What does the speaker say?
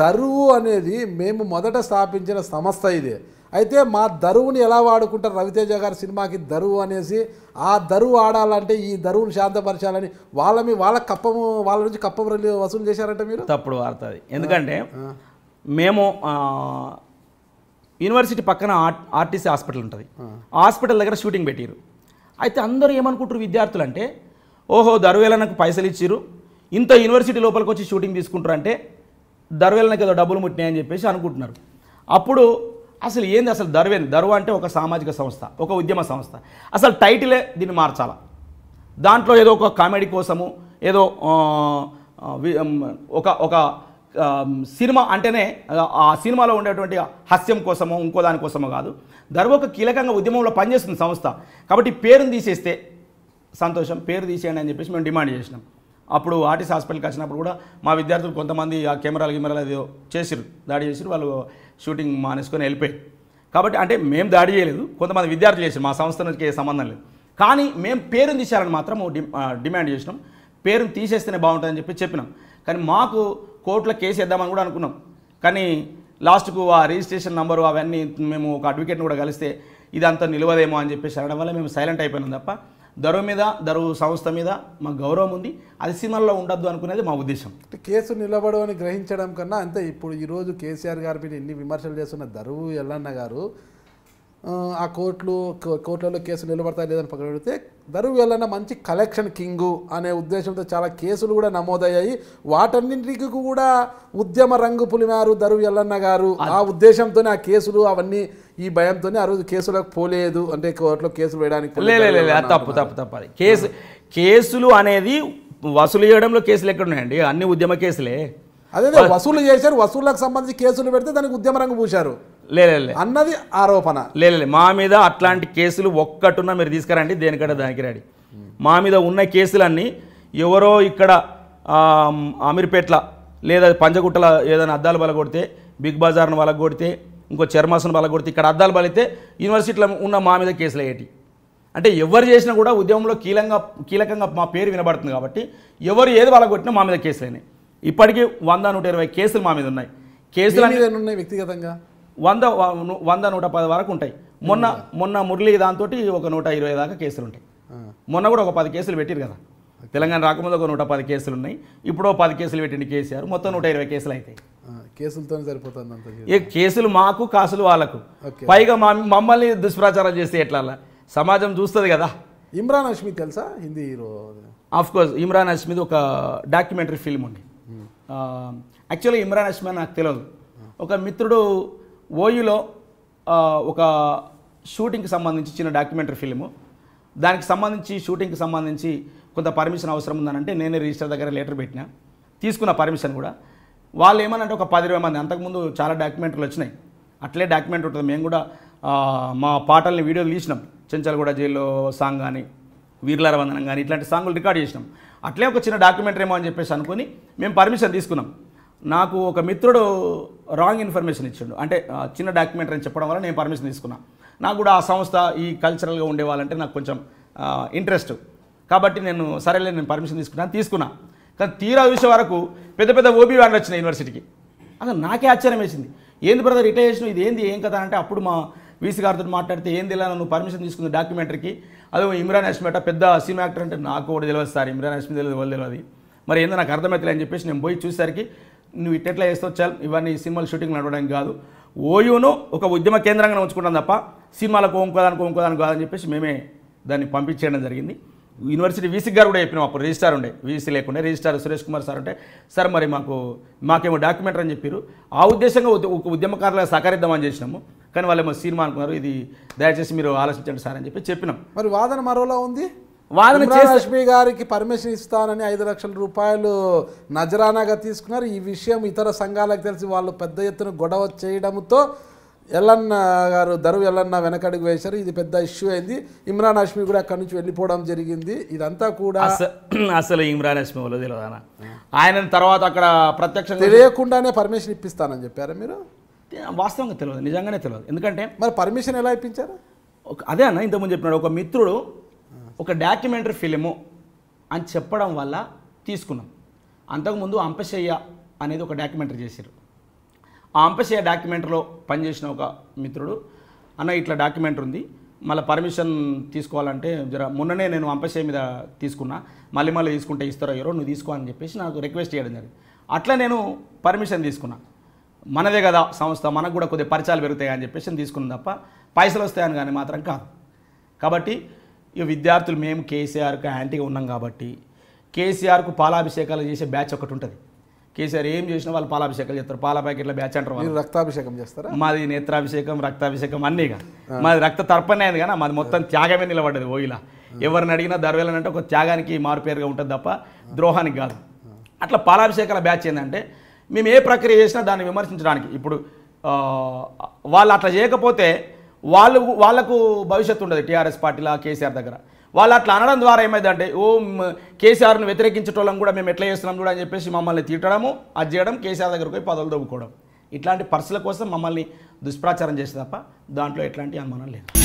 దరువు అనేది మేము మొదట స్థాపించిన సంస్థ ఇది అయితే మా దరువుని ఎలా వాడుకుంటారు రవితేజ గారి సినిమాకి దరువు అనేసి ఆ దరువు ఆడాలంటే ఈ దరువుని శాంతపరచాలని వాళ్ళ మీ వాళ్ళ కప్పము వాళ్ళ నుంచి కప్పం వసూలు చేశారంటే మీరు తప్పుడు వాడుతుంది ఎందుకంటే మేము యూనివర్సిటీ పక్కన ఆర్టీసీ హాస్పిటల్ ఉంటుంది హాస్పిటల్ దగ్గర షూటింగ్ పెట్టారు అయితే అందరూ ఏమనుకుంటారు విద్యార్థులు అంటే ఓహో దరువేల నాకు పైసలు ఇచ్చారు ఇంత యూనివర్సిటీ లోపలికి వచ్చి షూటింగ్ తీసుకుంటారు అంటే దర్వేలకి ఏదో డబ్బులు ముట్టినాయని చెప్పేసి అనుకుంటున్నారు అప్పుడు అసలు ఏంది అసలు దర్వేన్ దర్వ అంటే ఒక సామాజిక సంస్థ ఒక ఉద్యమ సంస్థ అసలు టైటిలే దీన్ని మార్చాలా దాంట్లో ఏదో ఒక కామెడీ కోసము ఏదో ఒక ఒక సినిమా అంటేనే ఆ సినిమాలో ఉండేటువంటి హాస్యం కోసమో ఇంకో దానికోసమో కాదు దర్వ ఒక కీలకంగా ఉద్యమంలో పనిచేస్తుంది సంస్థ కాబట్టి పేరును తీసేస్తే సంతోషం పేరు తీసేయండి అని చెప్పేసి మేము డిమాండ్ చేసినాం అప్పుడు ఆర్టీసీ హాస్పిటల్కి వచ్చినప్పుడు కూడా మా విద్యార్థులు కొంతమంది ఆ కెమెరాలు కెమెరాలు అది చేసిరు దాడి చేసిరు వాళ్ళు షూటింగ్ మానేసుకొని వెళ్ళిపోయారు కాబట్టి అంటే మేము దాడి చేయలేదు కొంతమంది విద్యార్థులు చేసారు మా నుంచి సంబంధం లేదు కానీ మేము పేరుని తీశారని మాత్రం డిమాండ్ చేసినాం పేరుని తీసేస్తేనే బాగుంటుందని చెప్పి చెప్పినాం కానీ మాకు కోర్టులో కేసు వేద్దామని కూడా అనుకున్నాం కానీ లాస్ట్కు ఆ రిజిస్ట్రేషన్ నెంబరు అవన్నీ మేము ఒక అడ్వకేట్ని కూడా కలిస్తే ఇదంతా నిలవదేమో అని చెప్పేసి అనడం వల్ల మేము సైలెంట్ అయిపోయినాం తప్ప ధరవ మీద ధరవు సంస్థ మీద మాకు గౌరవం ఉంది అది సినిమాల్లో ఉండద్దు అనుకునేది మా ఉద్దేశం కేసు నిలబడు అని గ్రహించడం కన్నా అంతే ఇప్పుడు ఈరోజు కేసీఆర్ గారి మీద ఎన్ని విమర్శలు చేస్తున్న దరువు ఎల్లన్న గారు ఆ కోర్టులు కోర్టులలో కేసులు నిలబడతాయి లేదని పెడితే దరువు వెళ్ళిన మంచి కలెక్షన్ కింగు అనే ఉద్దేశంతో చాలా కేసులు కూడా నమోదయ్యాయి వాటన్నింటికి కూడా ఉద్యమ రంగు పులిమారు దరువు ఎల్లన్న గారు ఆ ఉద్దేశంతోనే ఆ కేసులు అవన్నీ ఈ భయంతోనే ఆ రోజు కేసులకు పోలేదు అంటే కోర్టులో కేసులు వేయడానికి తప్పు తప్పు తప్పు కేసు కేసులు అనేది వసూలు చేయడంలో కేసులు ఉన్నాయండి అన్ని ఉద్యమ కేసులే అదే వసూలు చేశారు వసూళ్ళకు సంబంధించి కేసులు పెడితే దానికి ఉద్యమ రంగు పూశారు లేదు అన్నది ఆరోపణ లేదు మా మీద అట్లాంటి కేసులు ఒక్కటున్నా మీరు తీసుకురండి దేనికంటే దానికి రాడి మా మీద ఉన్న కేసులన్నీ ఎవరో ఇక్కడ అమీర్పేట్ల లేదా పంజగుట్టల ఏదైనా అద్దాలు బల కొడితే బిగ్ బజార్ను కొడితే ఇంకో చర్మాసను కొడితే ఇక్కడ అద్దాలు బలితే యూనివర్సిటీలో ఉన్న మా మీద కేసులు ఏంటి అంటే ఎవరు చేసినా కూడా ఉద్యమంలో కీలంగా కీలకంగా మా పేరు వినబడుతుంది కాబట్టి ఎవరు ఏది కొట్టినా మా మీద కేసులు అయినాయి ఇప్పటికీ వంద నూట ఇరవై కేసులు మా మీద ఉన్నాయి కేసులు ఉన్నాయి వ్యక్తిగతంగా వంద వంద నూట పది వరకు ఉంటాయి మొన్న మొన్న మురళీ దాంతో ఒక నూట ఇరవై దాకా కేసులు ఉంటాయి మొన్న కూడా ఒక పది కేసులు పెట్టారు కదా తెలంగాణ రాకముందు ఒక నూట పది కేసులు ఉన్నాయి ఇప్పుడు పది కేసులు పెట్టిన కేసీఆర్ మొత్తం నూట ఇరవై కేసులు అవుతాయి కేసులతో సరిపోతుంది ఏ కేసులు మాకు కాసులు వాళ్ళకు పైగా మమ్మల్ని దుష్ప్రచారం చేస్తే ఎట్లా సమాజం చూస్తుంది కదా ఇమ్రాన్ హష్మి తెలుసా Hindi hero of course Imran హష్మిది ఒక డాక్యుమెంటరీ ఫిల్మ్ ఉంది యాక్చువల్లీ ఇమ్రాన్ అష్మి నాకు తెలియదు ఒక మిత్రుడు ఓయూలో ఒక షూటింగ్కి సంబంధించి చిన్న డాక్యుమెంటరీ ఫిలిము దానికి సంబంధించి షూటింగ్కి సంబంధించి కొంత పర్మిషన్ అవసరం ఉందనంటే నేనే రిజిస్టర్ దగ్గర లెటర్ పెట్టిన తీసుకున్న పర్మిషన్ కూడా వాళ్ళు ఏమనంటే ఒక పది ఇరవై మంది అంతకుముందు చాలా డాక్యుమెంటరీలు వచ్చినాయి అట్లే డాక్యుమెంట్ ఉంటుంది మేము కూడా మా పాటల్ని వీడియోలు తీసినాం చెంచాలగూడ జైల్లో సాంగ్ కానీ వీర్లార వందనం కానీ ఇట్లాంటి సాంగులు రికార్డ్ చేసినాం అట్లే ఒక చిన్న డాక్యుమెంటరీ ఏమో అని చెప్పేసి అనుకుని మేము పర్మిషన్ తీసుకున్నాం నాకు ఒక మిత్రుడు రాంగ్ ఇన్ఫర్మేషన్ ఇచ్చిండు అంటే చిన్న డాక్యుమెంటరీ అని చెప్పడం వల్ల నేను పర్మిషన్ తీసుకున్నా నాకు కూడా ఆ సంస్థ ఈ కల్చరల్గా ఉండేవాళ్ళంటే నాకు కొంచెం ఇంట్రెస్ట్ కాబట్టి నేను సరేలే నేను పర్మిషన్ తీసుకున్నాను తీసుకున్నా కానీ తీరా చూసే వరకు పెద్ద పెద్ద ఓబీ వ్యాన్లు వచ్చినాయి యూనివర్సిటీకి అసలు నాకే ఆశ్చర్యం వేసింది ఏంది బ్రదర్ రిటైర్ చేసిన ఇది ఏంది ఏం కదా అంటే అప్పుడు మా వీసీ గారితో మాట్లాడితే ఏంది ఇలా నువ్వు పర్మిషన్ తీసుకుంది డాక్యుమెంటరీకి అదే ఇమ్రాన్ హష్మేట పెద్ద సినిమా యాక్టర్ అంటే నాకు కూడా తెలియదు సార్ ఇమ్రాన్ హష్మీ తెలియదు వాళ్ళు తెలియదు మరి ఏందో నాకు అర్థమవుతుంది అని చెప్పేసి నేను పోయి చూసేసరికి నువ్వు ఇట్టెట్లా చేస్తావు చల్ ఇవన్నీ సినిమాలు షూటింగ్ నడవడానికి కాదు ఓయూను ఒక ఉద్యమ కేంద్రంగానే ఉంచుకుంటాం తప్ప సినిమాలకు ఒంకోదానికి ఒంకోదానికి కాదని చెప్పేసి మేమే దాన్ని పంపించేయడం జరిగింది యూనివర్సిటీ వీసీ గారు కూడా చెప్పినాం అప్పుడు రిజిస్టార్ ఉండే వీసీ లేకుండా రిజిస్టార్ సురేష్ కుమార్ సార్ ఉంటే సార్ మరి మాకు మాకేమో డాక్యుమెంటరీ అని చెప్పారు ఆ ఉద్దేశంగా ఒక ఉద్యమకారులుగా సహకరిద్దామని చేసినాము కానీ వాళ్ళేమో సినిమా అనుకున్నారు ఇది దయచేసి మీరు ఆలోచించండి సార్ అని చెప్పి చెప్పినాం మరి వాదన మరోలా ఉంది వాదన చేసి గారికి పర్మిషన్ ఇస్తానని ఐదు లక్షల రూపాయలు నజరానాగా తీసుకున్నారు ఈ విషయం ఇతర సంఘాలకు తెలిసి వాళ్ళు పెద్ద ఎత్తున గొడవ చేయడంతో ఎల్లన్న గారు దరువు ఎల్లన్న వెనకడుగు వేశారు ఇది పెద్ద ఇష్యూ అయింది ఇమ్రాన్ హష్మి కూడా అక్కడి నుంచి వెళ్ళిపోవడం జరిగింది ఇదంతా కూడా అసలు ఇమ్రాన్ హష్మి వాళ్ళు ఆయన తర్వాత అక్కడ ప్రత్యక్ష తెలియకుండానే పర్మిషన్ ఇప్పిస్తానని చెప్పారు మీరు వాస్తవంగా తెలియదు నిజంగానే తెలియదు ఎందుకంటే మరి పర్మిషన్ ఎలా ఇప్పించారు అదే అన్న ఇంతకుముందు చెప్పినాడు ఒక మిత్రుడు ఒక డాక్యుమెంటరీ ఫిలిము అని చెప్పడం వల్ల తీసుకున్నాం అంతకుముందు అంపశయ్య అనేది ఒక డాక్యుమెంటరీ చేశారు ఆ అంపశయ్య డాక్యుమెంటరీలో పనిచేసిన ఒక మిత్రుడు అన్న ఇట్లా డాక్యుమెంటరీ ఉంది మళ్ళీ పర్మిషన్ తీసుకోవాలంటే జర మొన్ననే నేను అంపశయ్య మీద తీసుకున్నా మళ్ళీ మళ్ళీ తీసుకుంటే ఇస్తారో ఎవరో నువ్వు తీసుకో అని చెప్పేసి నాకు రిక్వెస్ట్ చేయడం జరిగింది అట్లా నేను పర్మిషన్ తీసుకున్నా మనదే కదా సంస్థ మనకు కూడా కొద్దిగా పరిచయాలు పెరుగుతాయి అని చెప్పేసి తీసుకున్నాను తప్ప పైసలు వస్తాయని కానీ మాత్రం కాదు కాబట్టి ఇక విద్యార్థులు మేము కేసీఆర్కి యాంటీగా ఉన్నాం కాబట్టి కేసీఆర్కు పాలాభిషేకాలు చేసే బ్యాచ్ ఒకటి ఉంటుంది కేసీఆర్ ఏం చేసినా వాళ్ళు పాలాభిషేకాలు చేస్తారు పాల ప్యాకెట్ల బ్యాచ్ అంటారు వాళ్ళు రక్తాభిషేకం చేస్తారు మాది నేత్రాభిషేకం రక్తాభిషేకం అన్నీగా మాది రక్త తర్పణ అయింది కానీ మాది మొత్తం త్యాగమే నిలబడ్డది ఓయిలా ఎవరిని అడిగినా దర్వేలనంటే ఒక త్యాగానికి మారుపేరుగా ఉంటుంది తప్ప ద్రోహానికి కాదు అట్లా పాలాభిషేకాల బ్యాచ్ ఏంటంటే మేము ఏ ప్రక్రియ చేసినా దాన్ని విమర్శించడానికి ఇప్పుడు వాళ్ళు అట్లా చేయకపోతే వాళ్ళు వాళ్ళకు భవిష్యత్తు ఉండదు టీఆర్ఎస్ పార్టీలో కేసీఆర్ దగ్గర వాళ్ళు అట్లా అనడం ద్వారా ఏమైందంటే ఓ కేసీఆర్ను వ్యతిరేకించటోళ్ళం కూడా మేము ఎట్లా చేస్తున్నాం కూడా అని చెప్పేసి మమ్మల్ని తిట్టడము అది చేయడం కేసీఆర్ దగ్గరకు పోయి పదవులు దొబ్బుకోవడం ఇట్లాంటి పర్సుల కోసం మమ్మల్ని దుష్ప్రాచారం చేసే తప్ప దాంట్లో ఎట్లాంటి అనుమానం లేదు